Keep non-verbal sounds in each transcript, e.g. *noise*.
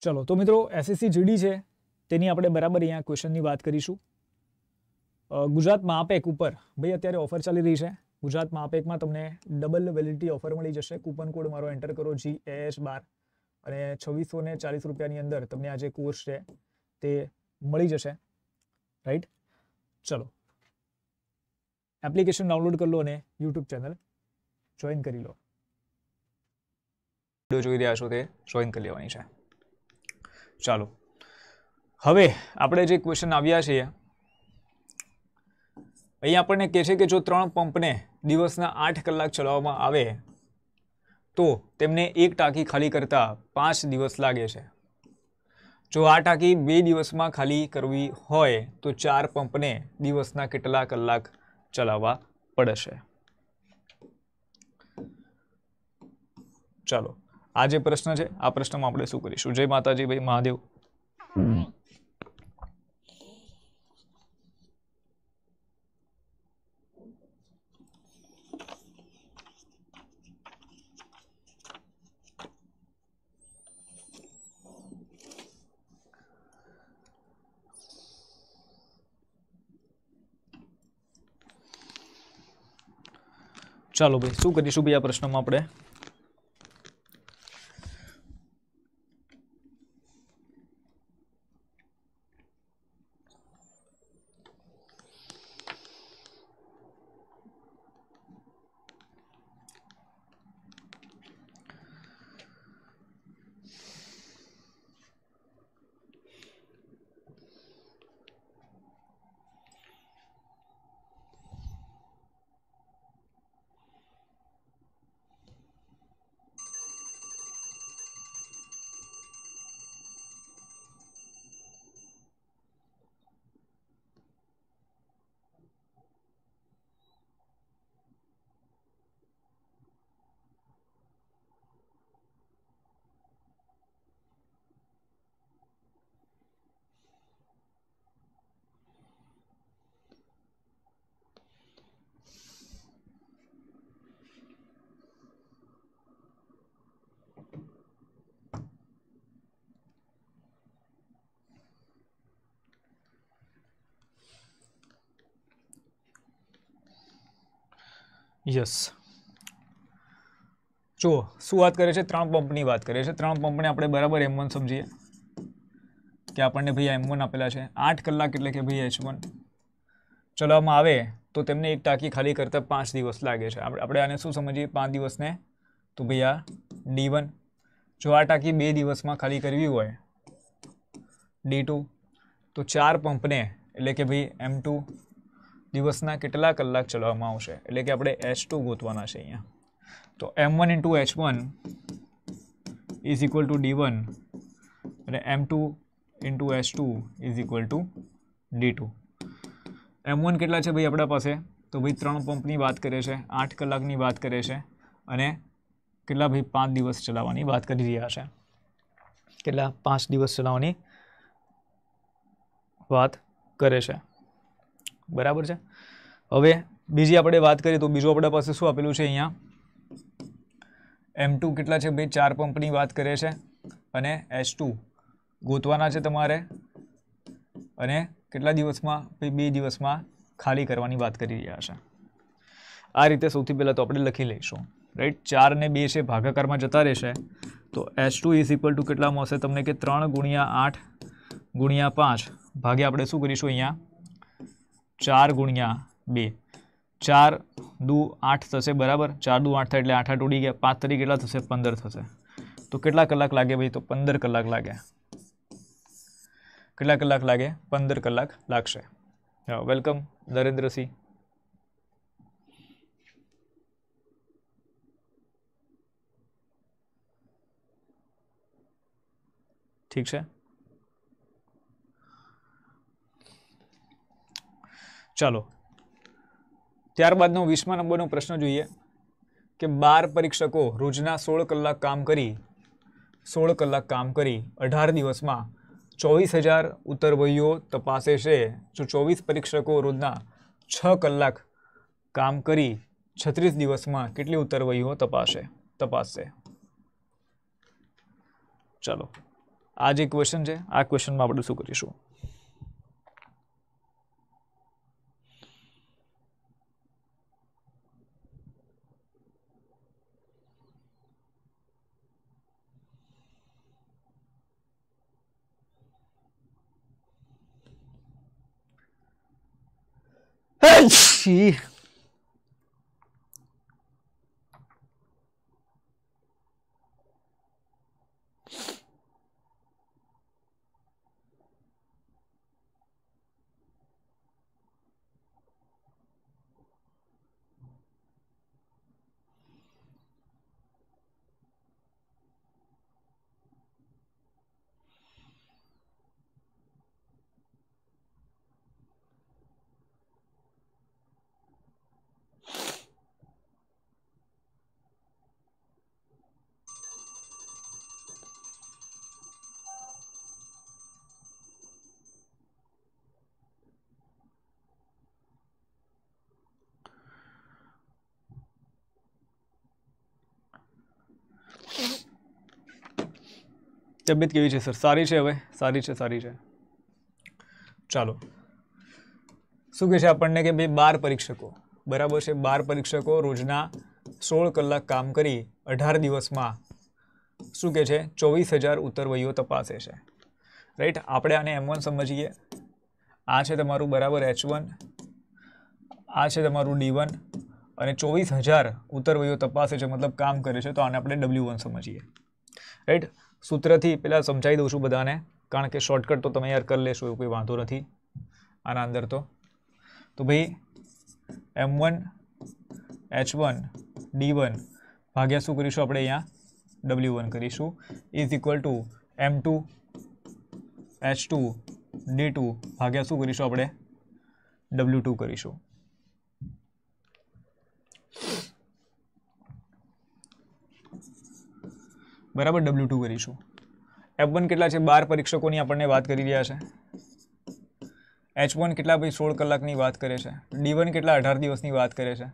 ચલો તો મિત્રો એસએસસી જીડી છે તેની આપણે બરાબર અહીંયા ક્વેશ્ચનની વાત કરીશું ગુજરાત મહાપેક ઉપર ભાઈ અત્યારે ઓફર ચાલી રહી છે ગુજરાત મહાપેકમાં તમને ડબલ વેલિડિટી ઓફર મળી જશે કૂપન કોડ મારો એન્ટર કરો જી એસ બાર અને છવ્વીસો ને ચાલીસ રૂપિયાની અંદર તમને આ જે કોર્સ છે તે મળી જશે રાઈટ ચલો એપ્લિકેશન ડાઉનલોડ કરી લો અને યુટ્યુબ ચેનલ જોઈન કરી લો વિડીયો જોઈ રહ્યા છો તે જોઈન કરી લેવાની છે ચાલો હવે આપણે જે ક્વેશ્ચન આવ્યા છીએ અહીં આપણને કહે છે કે જો ત્રણ પંપને દિવસના આઠ કલાક ચલાવવામાં આવે તો તેમને એક ટાંકી ખાલી કરતાં પાંચ દિવસ લાગે છે જો આ ટાંકી બે દિવસમાં ખાલી કરવી હોય તો ચાર પંપને દિવસના કેટલા કલાક ચલાવવા પડશે ચાલો આ જે પ્રશ્ન છે આ પ્રશ્નમાં આપણે શું કરીશું જય માતાજી ભાઈ મહાદેવ ચાલો ભાઈ શું કરીશું ભાઈ આ પ્રશ્નમાં આપણે યસ જો શું વાત કરે છે ત્રણ પંપની વાત કરે છે ત્રણ પંપને આપણે બરાબર એમ વન સમજીએ કે આપણને ભાઈ એમ વન આપેલા છે આઠ કલાક એટલે કે ભાઈ એચ વન ચલાવવામાં આવે તો તેમને એક ટાંકી ખાલી કરતાં પાંચ દિવસ લાગે છે આપણે આને શું સમજીએ પાંચ દિવસને તો ભાઈ આ ડી વન જો આ ટાંકી બે દિવસમાં ખાલી કરવી હોય ડી ટુ તો ચાર પંપને એટલે કે ભાઈ એમ ટુ દિવસના કેટલા કલાક ચલાવવામાં આવશે એટલે કે આપણે એચ ટુ ગોતવાના છે અહીંયા તો M one into H one is equal to D one અને M two into H two is equal to D two M one કેટલા છે ભાઈ આપણા પાસે તો ભાઈ ત્રણ પંપની વાત કરે છે આઠ કલાકની વાત કરે છે અને કેટલા ભાઈ પાંચ દિવસ ચલાવવાની વાત કરી રહ્યા છે કેટલા પાંચ દિવસ ચલાવવાની વાત કરે છે બરાબર છે હવે બીજી આપણે વાત કરીએ તો બીજું આપણા પાસે શું આપેલું છે અહીંયા એમ ટુ કેટલા છે ભાઈ ચાર પંપની વાત કરે છે અને એચ ટુ ગોતવાના છે તમારે અને કેટલા દિવસમાં ભાઈ બે દિવસમાં ખાલી કરવાની વાત કરી રહ્યા છે આ રીતે સૌથી પહેલાં તો આપણે લખી લઈશું રાઈટ ચાર ને બે છે ભાગાકારમાં જતા રહેશે તો H two is equal to કેટલા મળશે તમને કે ત્રણ ગુણ્યા આઠ ગુણ્યા પાંચ ભાગે આપણે શું કરીશું અહીંયા 4 * 2 4 * 2 8 થશે बराबर 4 * 2 8 એટલે 8 8 ટૂડી ગયા 5 તરી કેટલા થશે 15 થશે તો કેટલા કલાક લાગે ભાઈ તો 15 કલાક લાગે કેટલા કલાક લાગે 15 કલાક લાગશે હા વેલકમ દરેન્દ્રસી ઠીક છે ચાલો ત્યારબાદનો વીસમા નંબરનો પ્રશ્ન જોઈએ કે બાર પરીક્ષકો રોજના સોળ કલાક કામ કરી સોળ કલાક કામ કરી અઢાર દિવસમાં ચોવીસ હજાર ઉત્તરવહીઓ તપાસે છે જો ચોવીસ પરીક્ષકો રોજના છ કલાક કામ કરી છત્રીસ દિવસમાં કેટલી ઉત્તરવહીઓ તપાસે તપાસશે ચાલો આ જે ક્વેશ્ચન છે આ ક્વેશ્ચનમાં આપણે શું કરીશું 起。તબિયત કેવી છે સર સારી છે હવે સારી છે સારી છે ચાલો શું કહે છે આપણને કે ભાઈ બાર પરીક્ષકો બરાબર છે બાર પરીક્ષકો રોજના સોળ કલાક કામ કરી અઢાર દિવસમાં શું કહે છે ચોવીસ હજાર ઉત્તરવહીઓ તપાસે છે રાઈટ આપણે આને એમ વન સમજીએ આ છે તમારું બરાબર એચ વન આ છે તમારું ડી વન અને ચોવીસ હજાર ઉત્તરવહીઓ તપાસે છે મતલબ કામ કરે છે તો આને આપણે ડબલ્યુ વન સમજીએ રાઈટ સૂત્રથી પહેલાં સમજાવી દઉં છું બધાને કારણ કે શોર્ટકટ તો તમે યાર કરી લેશો એવું કોઈ વાંધો નથી આના અંદર તો તો ભાઈ M one H one D one ભાગ્યા શું કરીશું આપણે અહીંયા ડબલ્યુ વન કરીશું is equal to M two H two D two ભાગ્યા શું કરીશું આપણે ડબલ્યુ ટુ કરીશું બરાબર ડબલ્યુ ટુ કરીશું એફ વન કેટલા છે બાર પરીક્ષકોની આપણને વાત કરી રહ્યા છે એચ વન કેટલા ભાઈ સોળ કલાકની વાત કરે છે ડી વન કેટલા અઢાર દિવસની વાત કરે છે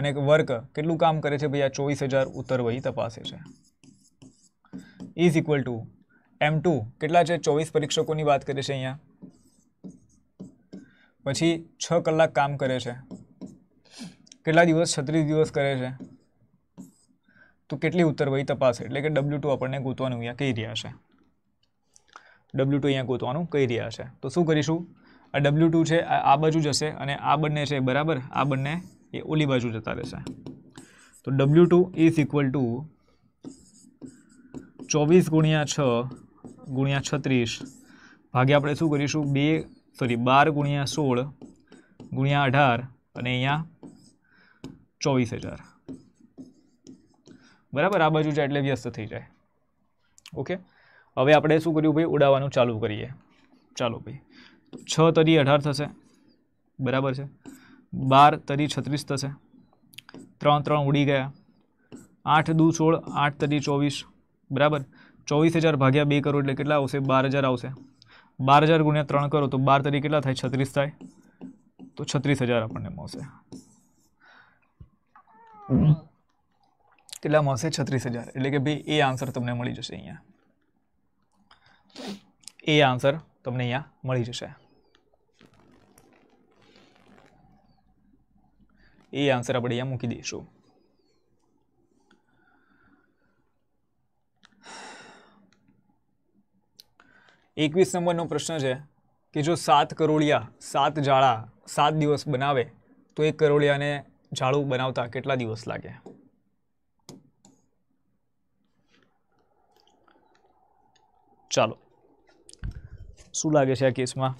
અને વર્ક કેટલું કામ કરે છે ભાઈ આ ચોવીસ હજાર ઉત્તર વહી તપાસે છે is equal to M two કેટલા છે ચોવીસ પરીક્ષકોની વાત કરે છે અહીંયા પછી છ કલાક કામ કરે છે કેટલા દિવસ છત્રીસ દિવસ કરે છે તો કેટલી ઉત્તરવહી તપાસ એટલે કે ડબલ્યુ ટુ આપણને ગોતવાનું અહીંયા કહી રહ્યા છે ડબલ્યુ ટુ અહીંયા ગોતવાનું કહી રહ્યા છે તો શું કરીશું આ ડબલ્યુ ટુ છે આ બાજુ જશે અને આ બંને છે બરાબર આ બંને એ ઓલી બાજુ જતા રહેશે તો W two is equal to ચોવીસ ગુણ્યા છ ગુણ્યા છત્રીસ ભાગે આપણે શું કરીશું બે સોરી બાર ગુણ્યા સોળ ગુણ્યા અઢાર અને અહીંયા ચોવીસ હજાર બરાબર આ બાજુ છે એટલે વ્યસ્ત થઈ જાય ઓકે હવે આપણે શું કર્યું ભાઈ ઉડાવવાનું ચાલુ કરીએ ચાલો ભાઈ છ તરી અઢાર થશે બરાબર છે બાર તરી છત્રીસ થશે ત્રણ ત્રણ ઉડી ગયા આઠ દુ સોળ આઠ તરી ચોવીસ બરાબર ચોવીસ હજાર ભાગ્યા બે કરો એટલે કેટલા આવશે બાર હજાર આવશે બાર હજાર ગુણ્યા ત્રણ કરો તો બાર તરી કેટલા થાય છત્રીસ થાય તો છત્રીસ હજાર આપણને મળશે કેટલા મળશે છત્રીસ હજાર એટલે કે ભાઈ એ આન્સર તમને મળી જશે અહીંયા એ આન્સર તમને અહીંયા મળી જશે એ આન્સર આપણે અહીંયા મૂકી દઈશું એકવીસ નંબરનો પ્રશ્ન છે કે જો સાત કરોળિયા સાત જાળા સાત દિવસ બનાવે તો એક કરોળિયાને જાળું બનાવતા કેટલા દિવસ લાગે ચાલો શું લાગે છે આ કેસમાં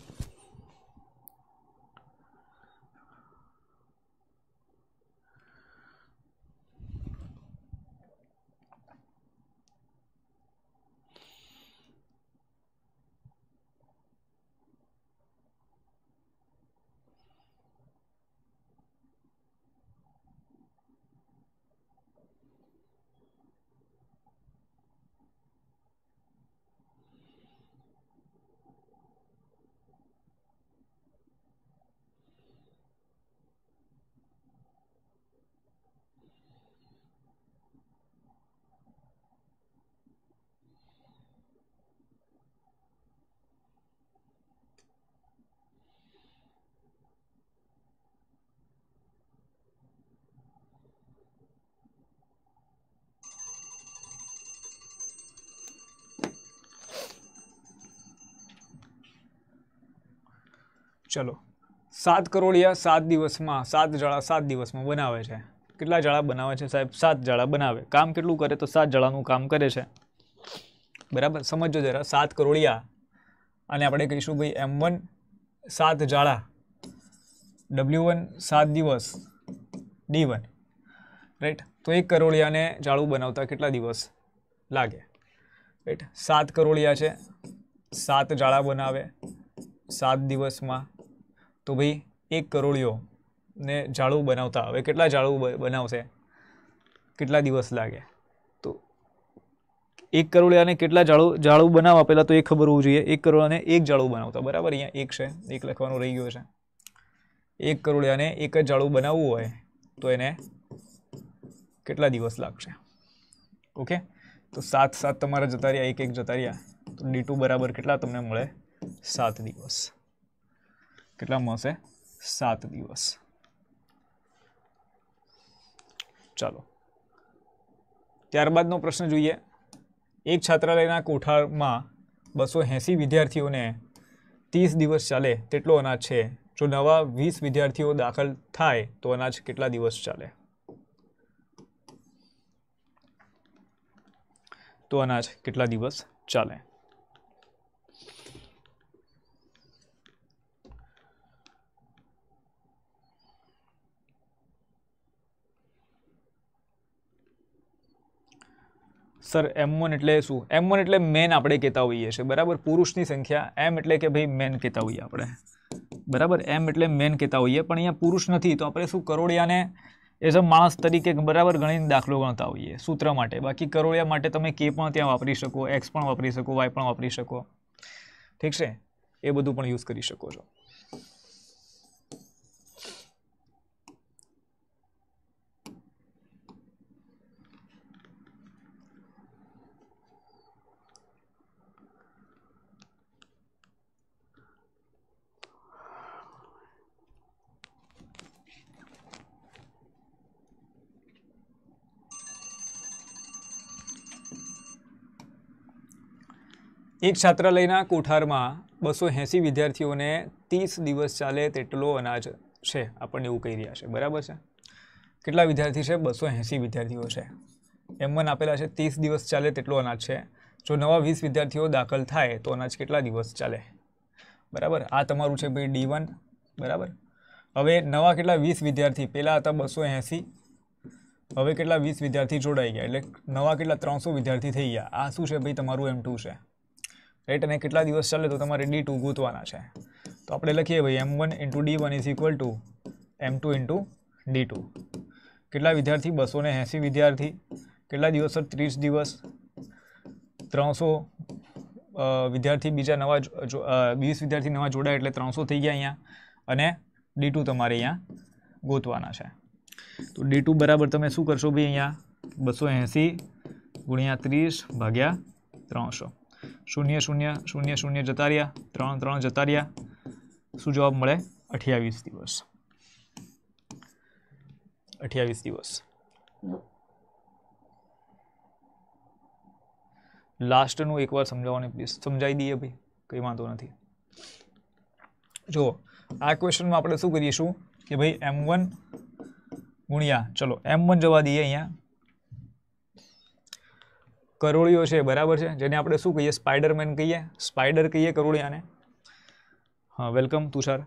ચલો સાત કરોડિયા સાત દિવસમાં સાત જાળા સાત દિવસમાં બનાવે છે કેટલા જાળા બનાવે છે સાહેબ સાત જાળા બનાવે કામ કેટલું કરે તો સાત જાળાનું કામ કરે છે બરાબર સમજો જરા સાત કરોડિયા અને આપણે કહીશું ભાઈ એમ વન સાત જાળા ડબલ્યુ વન સાત દિવસ ડી વન રાઈટ તો એક કરોડિયાને જાળું બનાવતા કેટલા દિવસ લાગે રાઈટ સાત કરોડિયા છે સાત જાળા બનાવે સાત દિવસમાં તો ભાઈ એક કરોળીઓ ને જાળવું બનાવતા હવે કેટલા જાળવું બનાવશે કેટલા દિવસ લાગે તો એક કરોળિયાને કેટલા જાળવું જાળવું બનાવવા પહેલાં તો એ ખબર હોવું જોઈએ એક કરોળિયાને એક જાળવું બનાવતા બરાબર અહીંયા એક છે એક લખવાનું રહી ગયો છે એક કરોળિયાને એક જ જાળવું બનાવવું હોય તો એને કેટલા દિવસ લાગશે ઓકે તો સાત સાત તમારા જતા રહ્યા એક એક જતા રહ્યા તો ડી બરાબર કેટલા તમને મળે સાત દિવસ कितना मसे 7 दिवस चलो ત્યાર બાદ નો પ્રશ્ન જોઈએ એક છાત્રાલયના કોઠારમાં 280 વિદ્યાર્થીઓને 30 દિવસ ચાલે તેટલો اناજ છે જો નવા 20 વિદ્યાર્થીઓ दाखल થાય તો اناજ કેટલા દિવસ ચાલે તો اناજ કેટલા દિવસ ચાલે સર એમ વન એટલે શું એમ વન એટલે મેન આપણે કહેતા હોઈએ છીએ બરાબર પુરુષની સંખ્યા એમ એટલે કે ભાઈ મેન કહેતા હોઈએ આપણે બરાબર એમ એટલે મેન કહેતા હોઈએ પણ અહીંયા પુરુષ નથી તો આપણે શું કરોડિયાને એઝ અ માણસ તરીકે બરાબર ગણીને દાખલો ગણતા હોઈએ સૂત્ર માટે બાકી કરોડિયા માટે તમે કે પણ ત્યાં વાપરી શકો એક્સ પણ વાપરી શકો વાય પણ વાપરી શકો ઠીક છે એ બધું પણ યુઝ કરી શકો છો એક છાત્રાલયના કોઠારમાં બસો એંસી વિદ્યાર્થીઓને ત્રીસ દિવસ ચાલે તેટલો અનાજ છે આપણને એવું કહી રહ્યા છે બરાબર છે કેટલા વિદ્યાર્થી છે બસો એંસી વિદ્યાર્થીઓ છે એમ વન આપેલા છે ત્રીસ દિવસ ચાલે તેટલો અનાજ છે જો નવા વીસ વિદ્યાર્થીઓ દાખલ થાય તો અનાજ કેટલા દિવસ ચાલે બરાબર આ તમારું છે ભાઈ ડી વન બરાબર હવે નવા કેટલા વીસ વિદ્યાર્થી પહેલાં હતા બસો એંસી હવે કેટલા વીસ વિદ્યાર્થી જોડાઈ ગયા એટલે નવા કેટલા ત્રણસો વિદ્યાર્થી થઈ ગયા આ શું છે ભાઈ તમારું એમ ટુ છે રાઈટ અને કેટલા દિવસ ચાલે તો તમારે ડી ટુ ગૂંથવાના છે તો આપણે લખીએ ભાઈ M one into D one is equal to M two into D two કેટલા વિદ્યાર્થી બસો ને એંસી વિદ્યાર્થી કેટલા દિવસ સર ત્રીસ દિવસ ત્રણસો વિદ્યાર્થી બીજા નવા વીસ વિદ્યાર્થી નવા જોડાય એટલે ત્રણસો થઈ ગયા અહીંયા અને ડી તમારે અહીંયા ગોતવાના છે તો ડી બરાબર તમે શું કરશો ભાઈ અહીંયા બસો એંસી ગુણ્યા ત્રીસ ભાગ્યા ત્રણસો શૂન્ય શૂન્ય શૂન્ય શૂન્ય જતા રહ્યા ત્રણ ત્રણ જતા રહ્યા શું જવાબ મળે અઠ્યાવીસ દિવસ અઠ્યાવીસ દિવસ લાસ્ટનું એકવાર સમજાવવાની પ્લીઝ સમજાવી દઈએ ભાઈ કંઈ વાંધો નથી જુઓ આ ક્વેશ્ચનમાં આપણે શું કરીશું કે ભાઈ એમ વન ગુણ્યા ચલો એમ વન જવા દઈએ અહીંયા કરોળીઓ છે બરાબર છે જેને આપણે શું કહીએ સ્પાઇડરમેન કહીએ સ્પાઇડર કહીએ કરોળિયાને હા વેલકમ તુષાર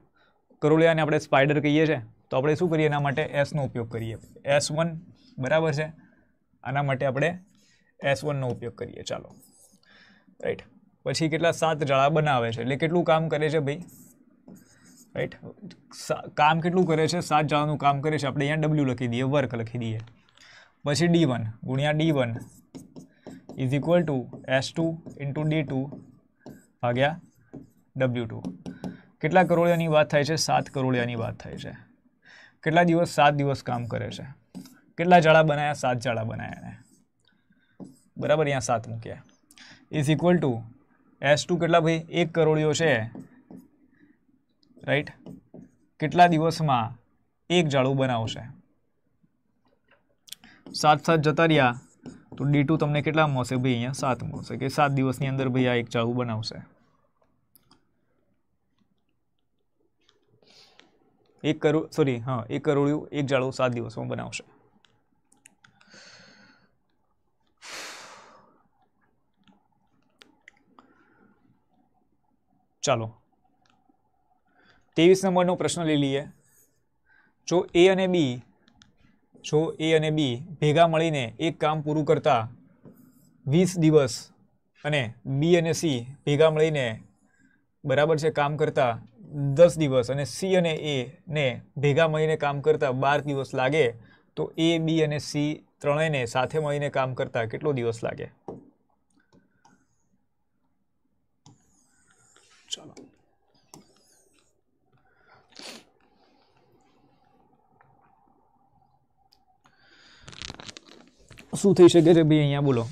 કરોળિયાને આપણે સ્પાઇડર કહીએ છીએ તો આપણે શું કરીએ એના માટે એસનો ઉપયોગ કરીએ એસ વન બરાબર છે આના માટે આપણે એસ વનનો ઉપયોગ કરીએ ચાલો રાઈટ પછી કેટલા સાત જળા બનાવે છે એટલે કેટલું કામ કરે છે ભાઈ રાઈટ કામ કેટલું કરે છે સાત જળાનું કામ કરે છે આપણે અહીંયા ડબલ્યુ લખી દઈએ વર્ક લખી દઈએ પછી ડી વન ગુણ્યા D one is equal to S two into D two ભાગ્યા ડબલ્યુ ટુ કેટલા કરોડિયાની વાત થાય છે સાત કરોડિયાની વાત થાય છે કેટલા દિવસ સાત દિવસ કામ કરે છે કેટલા જાળા બનાવ્યા સાત જાળા બનાવ્યા એને બરાબર અહીંયા સાત મૂક્યા is equal to S two કેટલા ભાઈ એક કરોડિયો છે રાઈટ કેટલા દિવસમાં એક જાળું બનાવશે સાત સાત જતા રહ્યા તો ડી ટુ તમને કેટલામાં મળશે ભાઈ અહીંયા સાત મળશે કે સાત દિવસની અંદર ભાઈ આ એક ચાહુ બનાવશે એક કરોડ સોરી હા એક કરોડિયું એક જાળવું સાત દિવસમાં બનાવશે ચાલો ત્રેવીસ નંબરનો પ્રશ્ન લઈ લઈએ જો એ અને બી જો એ અને બી ભેગા મળીને એક કામ પૂરું કરતા વીસ દિવસ અને બી અને સી ભેગા મળીને બરાબર છે કામ કરતા દસ દિવસ અને સી અને એને ભેગા મળીને કામ કરતા બાર દિવસ લાગે તો એ બી અને સી ત્રણેયને સાથે મળીને કામ કરતા કેટલો દિવસ લાગે ચાલો શું થઈ શકે છે ભાઈ અહીંયા બોલો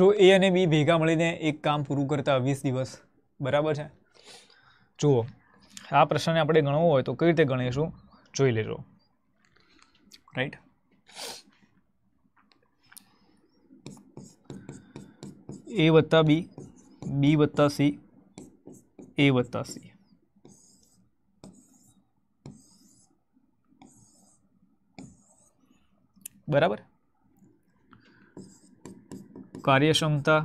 જો એ અને બી ભેગા મળીને એક કામ પૂરું કરતા વીસ દિવસ બરાબર છે જુઓ આ પ્રશ્નને આપણે ગણવો હોય તો કઈ રીતે ગણીશું જોઈ લેજો રાઈટ એ વત્તા બી બી વત્તા સી એ વત્તા સી બરાબર કાર્યક્ષમતા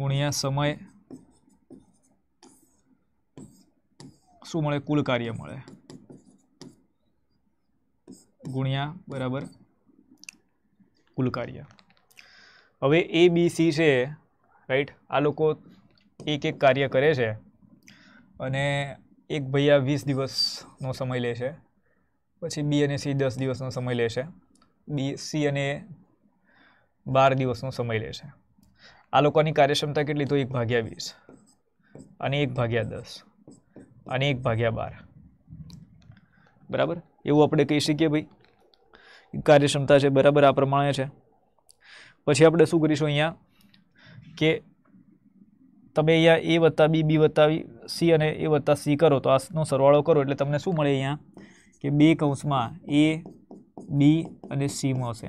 ગુણ્યા સમય શું મળે કુલ કાર્ય મળે ગુણ્યા બરાબર કુલ કાર્ય હવે એ બી સી છે રાઈટ આ લોકો એક એક કાર્ય કરે છે અને એક ભૈયા વીસ દિવસનો સમય લે છે પછી બી અને સી દસ દિવસનો સમય લે છે બી સી અને બાર દિવસનો સમય લે છે આ લોકોની કાર્યક્ષમતા કેટલી તો એક ભાગ્યા વીસ અને એક ભાગ્યા દસ અને એક ભાગ્યા બાર બરાબર એવું આપણે કહી શકીએ ભાઈ કાર્યક્ષમતા છે બરાબર આ પ્રમાણે છે પછી આપણે શું કરીશું અહીંયા કે તમે અહીંયા એ વત્તા બી બી વત્તા સી અને એ વત્તા સી કરો તો આનો સરવાળો કરો એટલે તમને શું મળે અહીંયા કે બે કૌંસમાં એ બી અને સી મળશે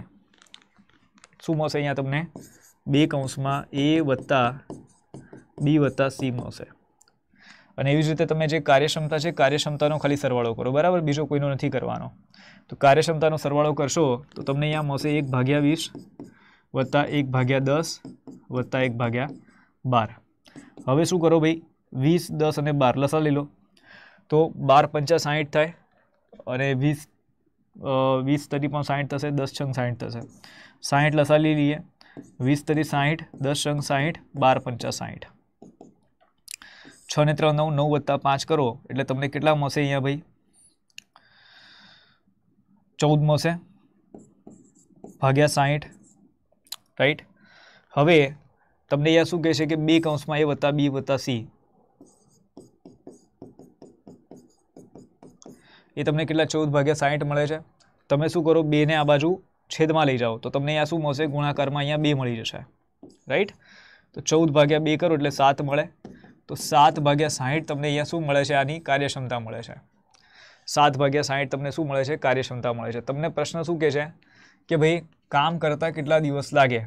શું મળશે અહીંયા તમને બે કૌંસમાં એ વત્તા બી વત્તા સી મળશે અને એવી જ રીતે તમે જે કાર્યક્ષમતા છે કાર્યક્ષમતાનો ખાલી સરવાળો કરો બરાબર બીજો કોઈનો નથી કરવાનો તો કાર્યક્ષમતાનો સરવાળો કરશો તો તમને અહીંયા મળશે એક ભાગ્યા વીસ વત્તા એક ભાગ્યા દસ વત્તા એક ભાગ્યા બાર હવે શું કરો ભાઈ વીસ દસ અને બાર લસા લઈ લો તો બાર પંચા સાહીઠ થાય અને વીસ વીસ તરી પણ સાહીઠ થશે દસ છંગ સાહીઠ થશે સાહીઠ લસાલી લઈએ વીસ તરી સાઠ દસ છંગ સાહીઠ બાર પંચા સાઠ છ ને ત્રણ નવ નવ વત્તા પાંચ કરો એટલે તમને કેટલા મળશે અહીંયા ભાઈ ચૌદ મળશે ભાગ્યા સાઠ રાઈટ હવે તમને અહીંયા શું કહેશે કે બે કૌંસમાં એ વત્તા બી વત્તા સી એ તમને કેટલા ચૌદ ભાગ્યા સાહીઠ મળે છે તમે શું કરો બેને આ બાજુ છેદમાં લઈ જાઓ તો તમને અહીંયા શું મળશે ગુણાકારમાં અહીંયા બે મળી જશે રાઈટ તો ચૌદ ભાગ્યા બે કરો એટલે સાત મળે તો સાત ભાગ્યા સાહીઠ તમને અહીંયા શું મળે છે આની કાર્યક્ષમતા મળે છે સાત ભાગ્યા સાહીઠ તમને શું મળે છે કાર્યક્ષમતા મળે છે તમને પ્રશ્ન શું કહે છે કે ભાઈ કામ કરતાં કેટલા દિવસ લાગે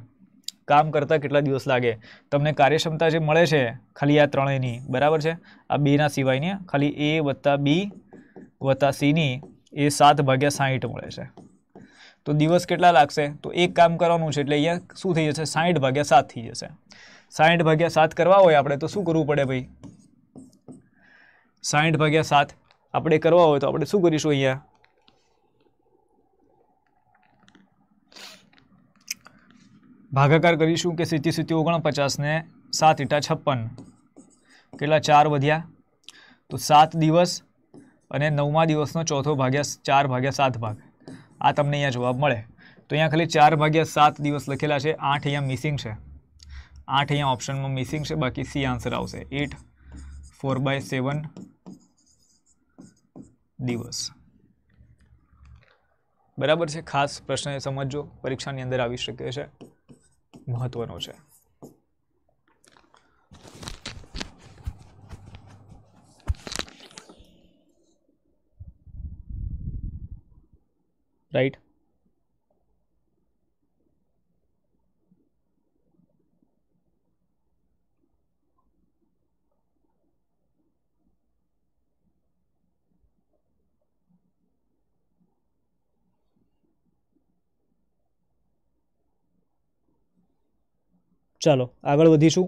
કામ કરતાં કેટલા દિવસ લાગે તમને કાર્યક્ષમતા જે મળે છે ખાલી આ ત્રણેયની બરાબર છે આ બેના સિવાયની ખાલી એ વત્તા બી વત્તા સીની એ સાત ભાગ્યા સાઠ મળે છે તો દિવસ કેટલા લાગશે તો એક કામ કરવાનું છે એટલે અહીંયા શું થઈ જશે સાઠ ભાગ્યા સાત થઈ જશે સાઠ ભાગ્યા સાત કરવા હોય આપણે તો શું કરવું પડે ભાઈ સાઠ ભાગ્યા સાત આપણે કરવા હોય તો આપણે શું કરીશું અહીંયા ભાગાકાર કરીશું કે સિત્તી સિત્તી ઓગણપચાસને સાત ઇટા છપ્પન કેટલા ચાર વધ્યા તો સાત દિવસ અને નવમા દિવસનો ચોથો ભાગ્યા ચાર ભાગ્યા સાત ભાગ આ તમને અહીંયા જવાબ મળે તો અહીંયા ખાલી ચાર ભાગ્યા સાત દિવસ લખેલા છે આઠ અહીંયા મિસિંગ છે આઠ અહીંયા ઓપ્શનમાં મિસિંગ છે બાકી સી આન્સર આવશે એટ ફોર બાય સેવન દિવસ બરાબર છે ખાસ પ્રશ્ન સમજો પરીક્ષાની અંદર આવી શકે છે મહત્ત્વનો છે right ચાલો આગળ વધીશું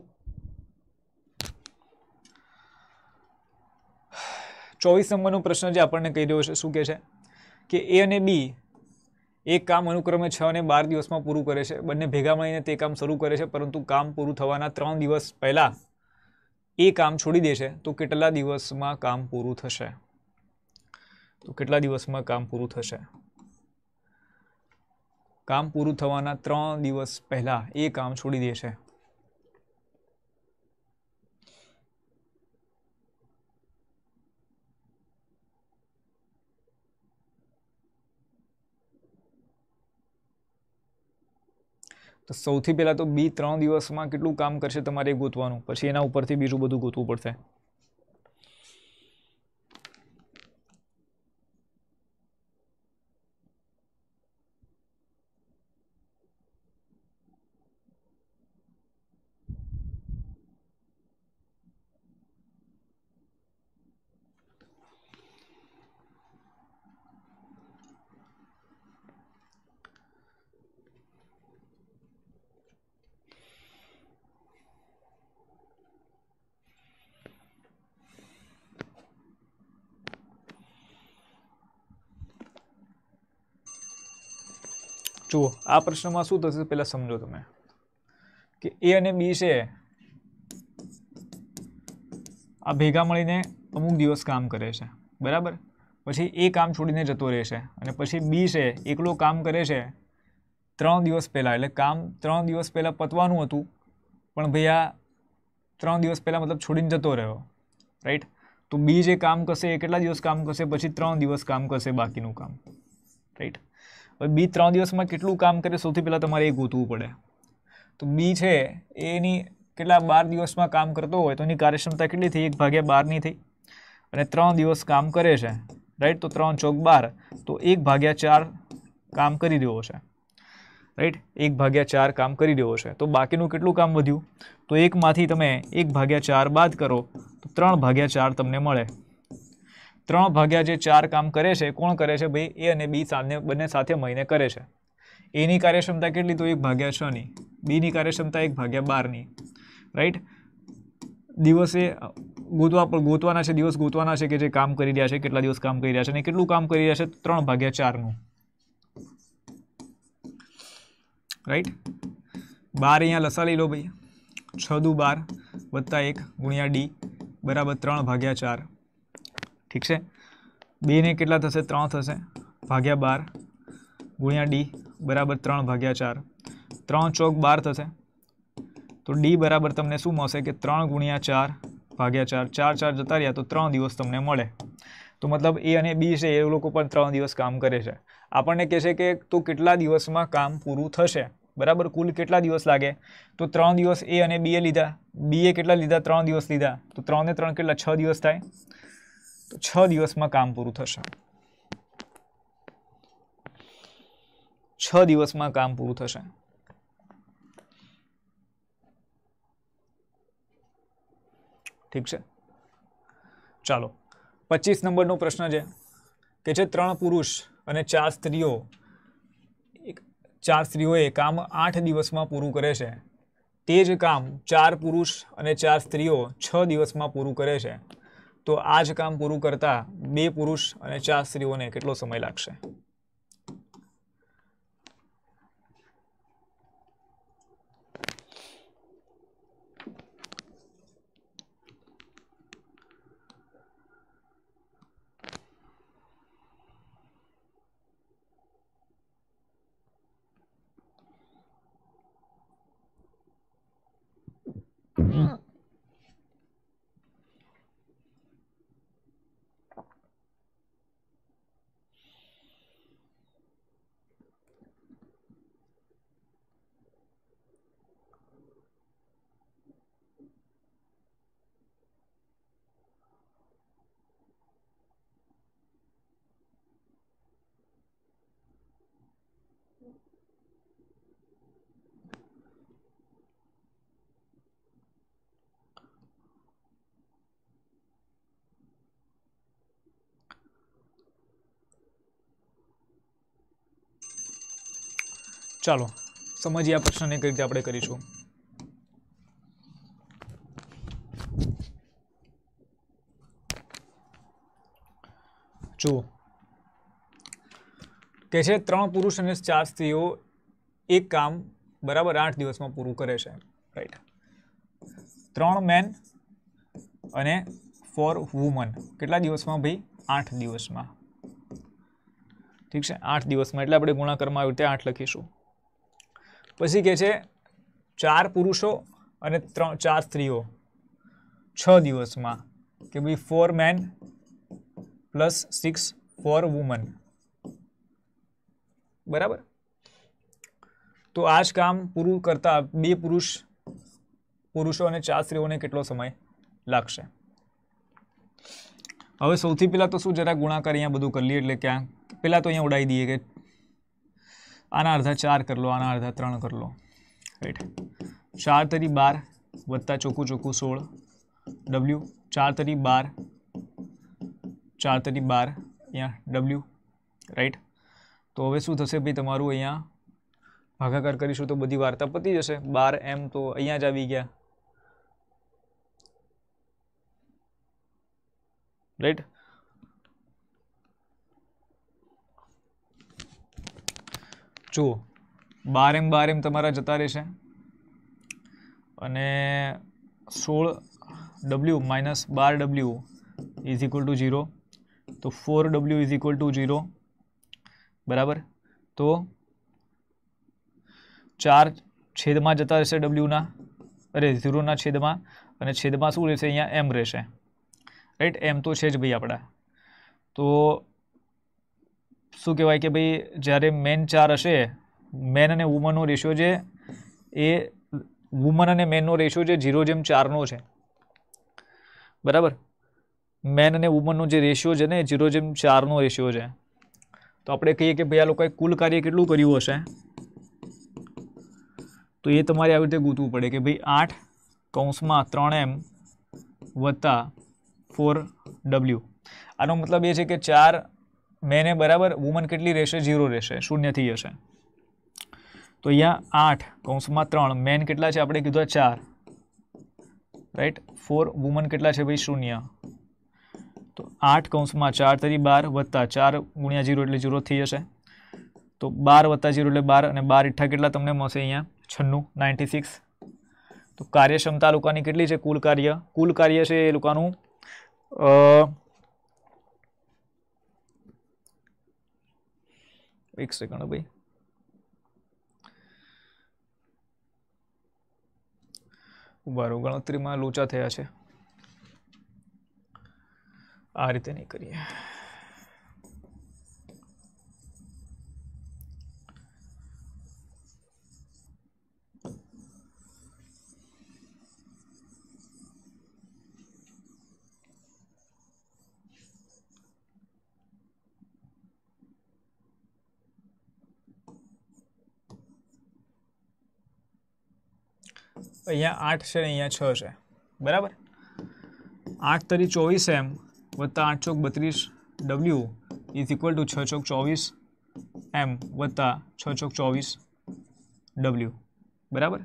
*sighs* ચોવીસ નંબરનો પ્રશ્ન જે આપણને કહી રહ્યો છે શું કહે છે કે એ અને બી એક કામ અનુક્રમે છ અને બાર દિવસમાં પૂરું કરે છે બંને ભેગા મળીને તે કામ શરૂ કરે છે પરંતુ કામ પૂરું થવાના ત્રણ દિવસ પહેલાં એ કામ છોડી દેશે તો કેટલા દિવસમાં કામ પૂરું થશે તો કેટલા દિવસમાં કામ પૂરું થશે કામ પૂરું થવાના ત્રણ દિવસ પહેલાં એ કામ છોડી દેશે તો સૌથી પહેલાં તો બી ત્રણ દિવસમાં કેટલું કામ કરશે તમારે ગોતવાનું પછી એના ઉપરથી બીજું બધું ગોતવું પડશે આ પ્રશ્નમાં શું થશે પહેલાં સમજો તમે કે એ અને બી છે આ ભેગા મળીને અમુક દિવસ કામ કરે છે બરાબર પછી એ કામ છોડીને જતો રહેશે અને પછી બી છે એકલો કામ કરે છે ત્રણ દિવસ પહેલાં એટલે કામ ત્રણ દિવસ પહેલાં પતવાનું હતું પણ ભાઈ આ ત્રણ દિવસ પહેલાં મતલબ છોડીને જતો રહ્યો રાઈટ તો બી જે કામ કરશે એ કેટલા દિવસ કામ કરશે પછી ત્રણ દિવસ કામ કરશે બાકીનું કામ રાઈટ હવે બી ત્રણ દિવસમાં કેટલું કામ કરે સૌથી પહેલાં તમારે એ ગોતવું પડે તો બી છે એની કેટલા બાર દિવસમાં કામ કરતો હોય તો એની કાર્યક્ષમતા કેટલી થઈ એક ભાગ્યા બારની થઈ અને ત્રણ દિવસ કામ કરે છે રાઈટ તો ત્રણ ચોક બાર તો એક ભાગ્યા ચાર કામ કરી રહ્યો છે રાઈટ એક ભાગ્યા ચાર કામ કરી રહ્યો છે તો બાકીનું કેટલું કામ વધ્યું તો એકમાંથી તમે એક ભાગ્યા ચાર બાદ કરો તો ત્રણ ભાગ્યા ચાર તમને મળે ત્રણ ભાગ્યા જે ચાર કામ કરે છે કોણ કરે છે ભાઈ એ અને બી સાને બંને સાથે મહિને કરે છે એની કાર્યક્ષમતા કેટલી તો એક ભાગ્યા છની બીની કાર્યક્ષમતા એક ભાગ્યા બારની રાઈટ દિવસે ગોતવા પણ ગોતવાના છે દિવસ ગોતવાના છે કે જે કામ કરી રહ્યા છે કેટલા દિવસ કામ કરી રહ્યા છે અને કેટલું કામ કરી રહ્યા છે ત્રણ ભાગ્યા ચારનું રાઈટ બાર અહીંયા લસા લઈ લો ભાઈ છ દુ બાર વત્તા એક ગુણ્યા ડી બરાબર ત્રણ ભાગ્યા ચાર ઠીક છે બેને કેટલા થશે ત્રણ થશે ભાગ્યા બાર ગુણ્યા ડી બરાબર ત્રણ ભાગ્યા ચાર ત્રણ ચોક બાર થશે તો ડી બરાબર તમને શું મળશે કે ત્રણ ગુણ્યા ચાર ભાગ્યા ચાર ચાર ચાર જતા રહ્યા તો ત્રણ દિવસ તમને મળે તો મતલબ એ અને બી છે એ લોકો પણ ત્રણ દિવસ કામ કરે છે આપણને કહેશે કે તું કેટલા દિવસમાં કામ પૂરું થશે બરાબર કુલ કેટલા દિવસ લાગે તો ત્રણ દિવસ એ અને બીએ લીધા બીએ કેટલા લીધા ત્રણ દિવસ લીધા તો ત્રણને ત્રણ કેટલા છ દિવસ થાય તો છ દિવસમાં કામ પૂરું થશે છ દિવસમાં કામ પૂરું થશે ઠીક છે ચાલો પચીસ નંબરનો પ્રશ્ન છે કે જે ત્રણ પુરુષ અને ચાર સ્ત્રીઓ ચાર સ્ત્રીઓએ કામ આઠ દિવસમાં પૂરું કરે છે તે જ કામ ચાર પુરુષ અને ચાર સ્ત્રીઓ છ દિવસમાં પૂરું કરે છે તો આ જ કામ પૂરું કરતાં બે પુરુષ અને ચાર સ્ત્રીઓને કેટલો સમય લાગશે ચાલો સમજીએ આ પ્રશ્નને કઈ રીતે આપણે કરીશું જુઓ કે છે ત્રણ પુરુષ અને ચાર સ્ત્રીઓ એક કામ બરાબર આઠ દિવસમાં પૂરું કરે છે રાઈટ ત્રણ મેન અને ફોર વુમન કેટલા દિવસમાં ભાઈ આઠ દિવસમાં ઠીક છે આઠ દિવસમાં એટલે આપણે ગુણાકારમાં આવી રીતે આઠ લખીશું પછી કહે છે ચાર પુરુષો અને ત્રણ ચાર સ્ત્રીઓ છ દિવસમાં કે ભાઈ four men plus six four women બરાબર તો આ જ કામ પૂરું કરતા બે પુરુષ પુરુષો અને ચાર સ્ત્રીઓને કેટલો સમય લાગશે હવે સૌથી પહેલાં તો શું જરા ગુણાકાર અહીંયા બધું કરી લઈએ એટલે ક્યાં પહેલાં તો અહીંયા ઉડાવી દઈએ કે આના અડધા ચાર કરી લો આના અડધા ત્રણ કરી લો રાઈટ ચાર તરી બાર વત્તા ચોખ્ખું ચોખ્ખું સોળ ડબલ્યુ ચાર તરી બાર ચાર તરી બાર અહીંયા ડબલ્યુ રાઈટ તો હવે શું થશે ભાઈ તમારું અહીંયા ભાગાકાર કરીશું તો બધી વાર્તા પતી જશે બાર એમ તો અહીંયા જ આવી ગયા રાઈટ જુઓ બાર એમ બાર એમ તમારા જતા રહેશે અને સોળ ડબલ્યુ માઇનસ બાર W is equal to zero તો four W is equal to zero બરાબર તો ચાર છેદમાં જતા રહેશે ડબલ્યુના અરે ઝીરોના છેદમાં અને છેદમાં શું રહેશે અહીંયા એમ રહેશે રાઈટ એમ તો છે જ ભાઈ આપણા તો શું કહેવાય કે ભાઈ જ્યારે મેન ચાર હશે મેન અને વુમનનો રેશિયો જે એ વુમન અને મેનનો રેશિયો જે ઝીરો જેમ ચારનો છે બરાબર મેન અને વુમનનો જે રેશિયો છે ને એ ઝીરો જેમ ચારનો રેશિયો છે તો આપણે કહીએ કે ભાઈ આ લોકોએ કુલ કાર્ય કેટલું કર્યું હશે તો એ તમારે આવી રીતે ગૂંથવું પડે કે ભાઈ આઠ કૌંસમાં ત્રણ એમ વત્તા ફોર ડબલ્યુ આનો મતલબ એ છે કે ચાર મેને બરાબર વુમન કેટલી રહેશે ઝીરો રહેશે શૂન્યથી જશે તો અહીંયા આઠ કૌંસમાં ત્રણ મેન કેટલા છે આપણે કીધું ચાર રાઈટ ફોર વુમન કેટલા છે ભાઈ શૂન્ય તો આઠ કૌંસમાં ચાર તરી બાર વત્તા ચાર ગુણ્યા જીરો એટલે ઝીરો થઈ જશે તો બાર વત્તા જીરો એટલે બાર અને બાર ઇઠ્ઠા કેટલા તમને મળશે અહીંયા છન્નું નાઇન્ટી સિક્સ તો કાર્યક્ષમતા લોકોની કેટલી છે કુલ કાર્ય કુલ કાર્ય છે એ લોકોનું એક સેકન્ડ ભાઈ ઉભારો ગણતરીમાં લોચા થયા છે આ રીતે નહીં કરીએ અહીંયા આઠ છે ને અહીંયા છ છે બરાબર આઠ તરી ચોવીસ એમ વત્તા આઠ ચોક બત્રીસ ડબલ્યુ ઇઝ ઇક્વલ ટુ છ ચોક ચોવીસ એમ વત્તા છ ચોક ચોવીસ ડબલ્યુ બરાબર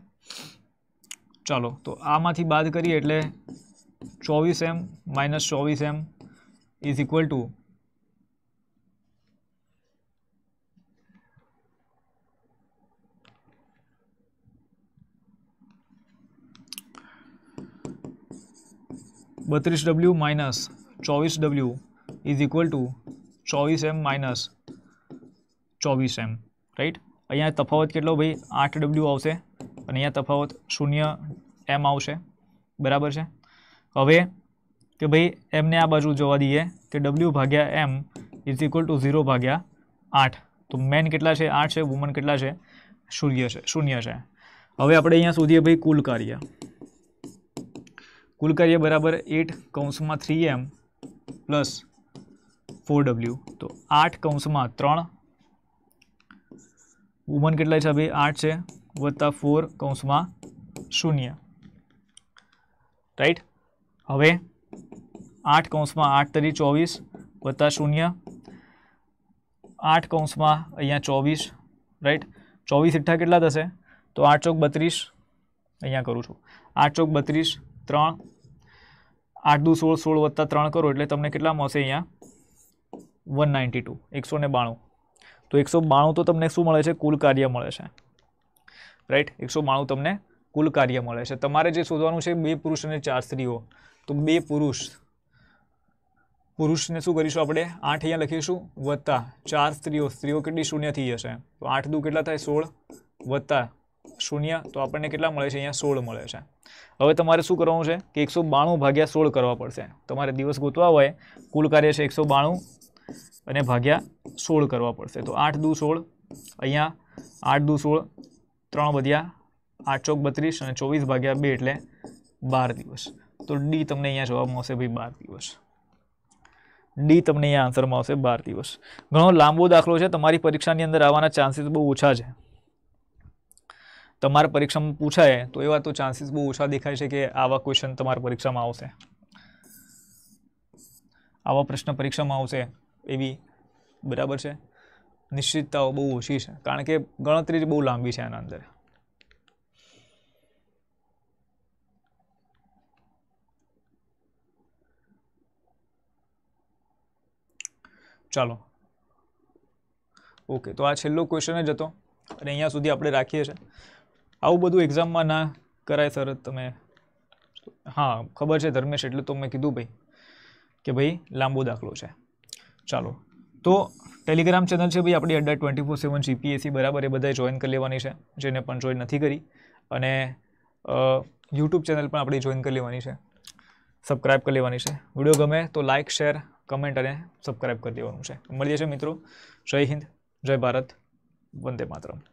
ચાલો તો આમાંથી બાદ કરીએ એટલે ચોવીસ એમ માઇનસ ચોવીસ એમ ઇઝ ઇક્વલ ટુ બત્રીસ ડબલ્યુ માઇનસ ચોવીસ ડબલ્યુ ઇઝ ઇક્વલ ટુ ચોવીસ એમ માઇનસ ચોવીસ એમ રાઈટ અહીંયા તફાવત કેટલો ભાઈ આઠ ડબલ્યુ આવશે અને અહીંયા તફાવત શૂન્ય એમ આવશે બરાબર છે હવે કે ભાઈ એમને આ બાજુ જોવા દઈએ કે ડબલ્યુ ભાગ્યા M is equal to zero ભાગ્યા આઠ તો મેન કેટલા છે આઠ છે વુમન કેટલા છે શૂન્ય છે શૂન્ય છે હવે આપણે અહીંયા શોધીએ ભાઈ કુલ કાર્ય કુલ કાર્ય બરાબર એટ કૌંસમાં three M plus four W તો આઠ કૌંસમાં ત્રણ વુમન કેટલા છે ભાઈ આઠ છે વત્તા ફોર કૌંસમાં શૂન્ય રાઈટ હવે આઠ કૌંસમાં આઠ તરી ચોવીસ વત્તા શૂન્ય આઠ કૌંસમાં અહીંયા ચોવીસ રાઈટ ચોવીસ ઇઠ્ઠા કેટલા થશે તો આઠ ચોક બત્રીસ અહીંયા કરું છું આઠ ચોક બત્રીસ ત્રણ આઠ દુ સોળ સોળ વત્તા ત્રણ કરો એટલે તમને કેટલા મળશે અહીંયા વન નાઇન્ટી ટુ એકસો ને બાણું તો એકસો બાણું તો તમને શું મળે છે કુલ કાર્ય મળે છે રાઈટ એકસો બાણું તમને કુલ કાર્ય મળે છે તમારે જે શોધવાનું છે બે પુરુષ અને ચાર સ્ત્રીઓ તો બે પુરુષ પુરુષને શું કરીશું આપણે આઠ અહીંયા લખીશું વત્તા ચાર સ્ત્રીઓ સ્ત્રીઓ કેટલી શૂન્ય થઈ જશે તો આઠ દુ કેટલા થાય સોળ વત્તા શૂન્ય તો આપણને કેટલા મળે છે અહીંયા સોળ મળે છે હવે તમારે શું કરવાનું છે કે એકસો બાણું ભાગ્યા સોળ કરવા પડશે તમારે દિવસ ગોતવા હોય કુલ કાર્ય છે એકસો બાણું અને ભાગ્યા સોળ કરવા પડશે તો આઠ દુ સોળ અહીંયા આઠ દુ સોળ ત્રણ વધ્યા આઠ ચોક બત્રીસ અને ચોવીસ ભાગ્યા બે એટલે બાર દિવસ તો ડી તમને અહીંયા જવાબ મળશે ભાઈ બાર દિવસ ડી તમને અહીંયા આન્સરમાં આવશે બાર દિવસ ઘણો લાંબો દાખલો છે તમારી પરીક્ષાની અંદર આવવાના ચાન્સીસ બહુ ઓછા છે તમારા પરીક્ષામાં પૂછાય તો એવા તો ચાન્સીસ બહુ ઓછા દેખાય છે કે આવા ક્વેશ્ચન તમારા પરીક્ષામાં આવશે આવા પ્રશ્ન પરીક્ષામાં આવશે એવી બરાબર છે નિશ્ચિતતાઓ બહુ ઓછી છે કારણ કે ગણતરી જ બહુ લાંબી છે આના અંદર ચાલો ઓકે તો આ છેલ્લો ક્વેશ્ચન જ હતો અને અહીંયા સુધી આપણે રાખીએ છીએ આવું બધું એક્ઝામમાં ના કરાય સર તમે હા ખબર છે ધર્મેશ એટલે તો મેં કીધું ભાઈ કે ભાઈ લાંબો દાખલો છે ચાલો તો ટેલિગ્રામ ચેનલ છે ભાઈ આપણી Adda twenty four seven GPSC બરાબર એ બધાએ જોઈન કરી લેવાની છે જેને પણ જોઈન નથી કરી અને યુટ્યુબ ચેનલ પણ આપણી જોઈન કરી લેવાની છે સબસ્ક્રાઈબ કરી લેવાની છે વિડીયો ગમે તો લાઇક શેર કમેન્ટ અને સબસ્ક્રાઈબ કરી દેવાનું છે મળીએ છીએ મિત્રો જય હિન્દ જય ભારત વંદે માતરમ